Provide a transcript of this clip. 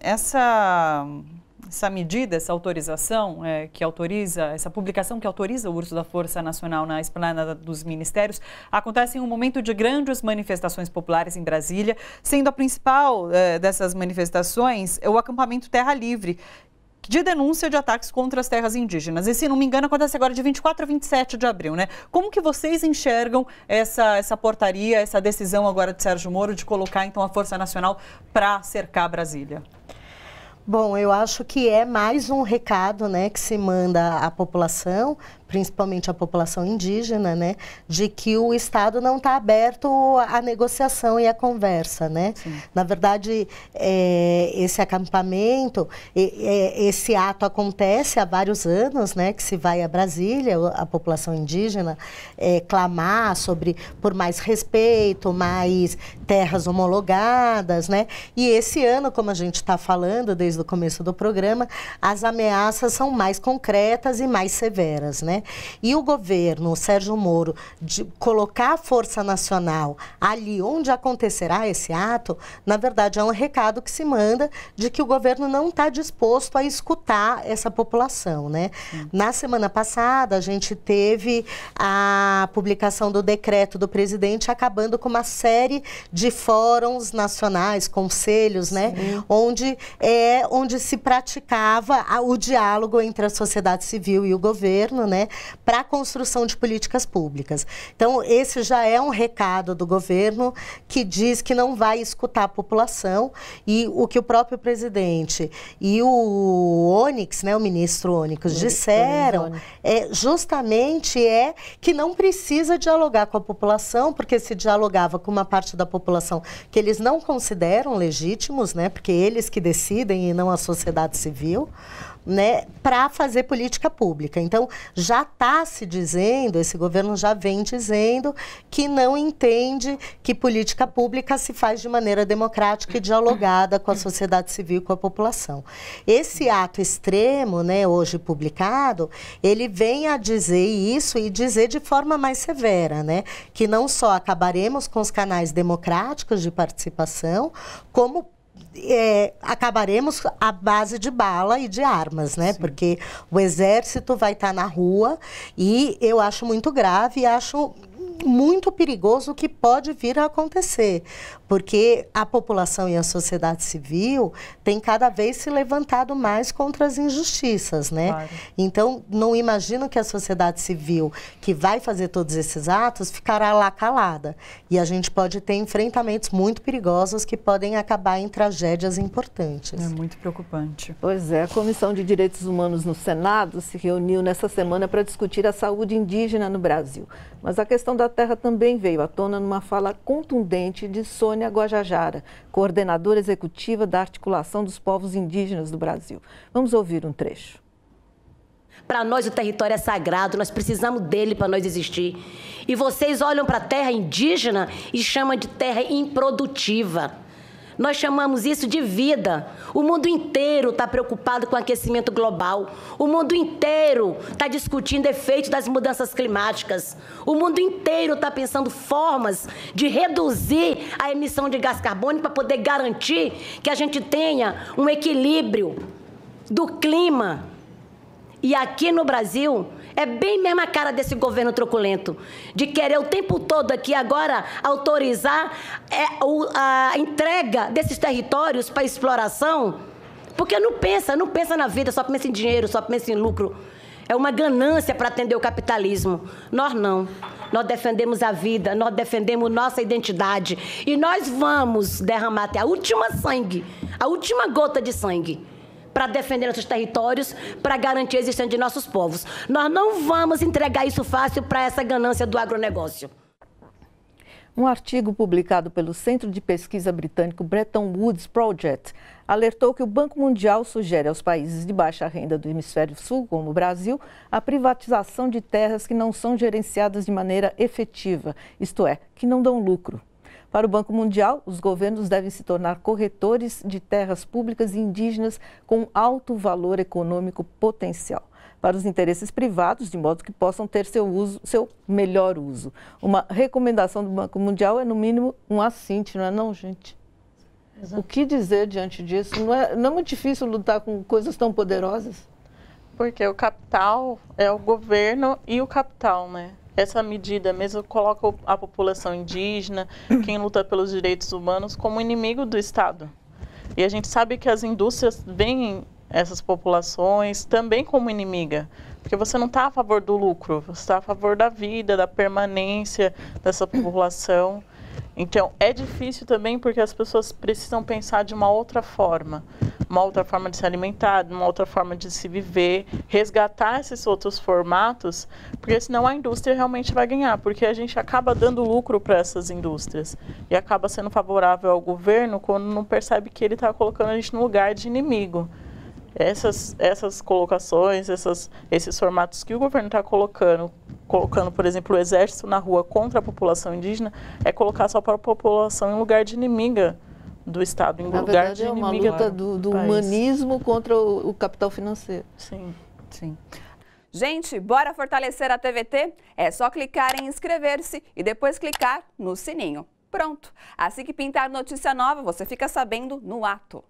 essa, essa medida, essa autorização é, que autoriza, essa publicação que autoriza o uso da Força Nacional na esplanada dos ministérios, acontece em um momento de grandes manifestações populares em Brasília, sendo a principal é, dessas manifestações o acampamento Terra Livre, de denúncia de ataques contra as terras indígenas. E se não me engano, acontece agora de 24 a 27 de abril, né? Como que vocês enxergam essa, essa portaria, essa decisão agora de Sérgio Moro de colocar então a Força Nacional para cercar Brasília? Bom, eu acho que é mais um recado né, que se manda à população principalmente a população indígena, né, de que o Estado não está aberto à negociação e à conversa, né? Sim. Na verdade, é, esse acampamento, é, esse ato acontece há vários anos, né, que se vai a Brasília, a população indígena, é, clamar sobre por mais respeito, mais terras homologadas, né? E esse ano, como a gente está falando desde o começo do programa, as ameaças são mais concretas e mais severas, né? E o governo, o Sérgio Moro, de colocar a Força Nacional ali onde acontecerá esse ato, na verdade é um recado que se manda de que o governo não está disposto a escutar essa população, né? Hum. Na semana passada, a gente teve a publicação do decreto do presidente acabando com uma série de fóruns nacionais, conselhos, né? Onde, é, onde se praticava o diálogo entre a sociedade civil e o governo, né? para a construção de políticas públicas. Então, esse já é um recado do governo que diz que não vai escutar a população e o que o próprio presidente e o Onix, né, o ministro Onix, disseram é, justamente é que não precisa dialogar com a população, porque se dialogava com uma parte da população que eles não consideram legítimos, né, porque eles que decidem e não a sociedade civil, né, para fazer política pública. Então, já está se dizendo, esse governo já vem dizendo, que não entende que política pública se faz de maneira democrática e dialogada com a sociedade civil e com a população. Esse ato extremo, né, hoje publicado, ele vem a dizer isso e dizer de forma mais severa, né, que não só acabaremos com os canais democráticos de participação, como é, acabaremos a base de bala e de armas, né? Sim. Porque o exército vai estar tá na rua e eu acho muito grave, acho muito perigoso o que pode vir a acontecer porque a população e a sociedade civil tem cada vez se levantado mais contra as injustiças, né? Claro. Então, não imagino que a sociedade civil, que vai fazer todos esses atos, ficará lá calada. E a gente pode ter enfrentamentos muito perigosos que podem acabar em tragédias importantes. É muito preocupante. Pois é, a Comissão de Direitos Humanos no Senado se reuniu nessa semana para discutir a saúde indígena no Brasil. Mas a questão da terra também veio à tona numa fala contundente de Sônia Sônia Guajajara, coordenadora executiva da Articulação dos Povos Indígenas do Brasil. Vamos ouvir um trecho. Para nós o território é sagrado, nós precisamos dele para nós existir. E vocês olham para a terra indígena e chamam de terra improdutiva. Nós chamamos isso de vida. O mundo inteiro está preocupado com o aquecimento global. O mundo inteiro está discutindo efeitos das mudanças climáticas. O mundo inteiro está pensando formas de reduzir a emissão de gás carbônico para poder garantir que a gente tenha um equilíbrio do clima. E aqui no Brasil, é bem mesmo a cara desse governo truculento, de querer o tempo todo aqui agora autorizar é, a entrega desses territórios para exploração, porque não pensa, não pensa na vida, só pensa em dinheiro, só pensa em lucro. É uma ganância para atender o capitalismo. Nós não. Nós defendemos a vida, nós defendemos nossa identidade. E nós vamos derramar até a última sangue, a última gota de sangue para defender nossos territórios, para garantir a existência de nossos povos. Nós não vamos entregar isso fácil para essa ganância do agronegócio. Um artigo publicado pelo Centro de Pesquisa Britânico Bretton Woods Project alertou que o Banco Mundial sugere aos países de baixa renda do hemisfério sul, como o Brasil, a privatização de terras que não são gerenciadas de maneira efetiva, isto é, que não dão lucro. Para o Banco Mundial, os governos devem se tornar corretores de terras públicas indígenas com alto valor econômico potencial para os interesses privados, de modo que possam ter seu, uso, seu melhor uso. Uma recomendação do Banco Mundial é, no mínimo, um assinte, não é não, gente? Exato. O que dizer diante disso? Não é, não é muito difícil lutar com coisas tão poderosas? Porque o capital é o governo e o capital, né? essa medida mesmo coloca a população indígena, hum. quem luta pelos direitos humanos, como inimigo do Estado. E a gente sabe que as indústrias veem essas populações também como inimiga, porque você não está a favor do lucro, você está a favor da vida, da permanência dessa população. Então, é difícil também porque as pessoas precisam pensar de uma outra forma, uma outra forma de se alimentar, uma outra forma de se viver, resgatar esses outros formatos, porque senão a indústria realmente vai ganhar, porque a gente acaba dando lucro para essas indústrias e acaba sendo favorável ao governo quando não percebe que ele está colocando a gente no lugar de inimigo essas, essas colocações, essas, esses formatos que o governo está colocando, colocando, por exemplo, o exército na rua contra a população indígena, é colocar só para a população em lugar de inimiga do Estado, em na lugar verdade, de é inimiga. uma luta do, do humanismo contra o, o capital financeiro. Sim. Sim. Gente, bora fortalecer a TVT? É só clicar em inscrever-se e depois clicar no sininho. Pronto! Assim que pintar notícia nova, você fica sabendo no ato.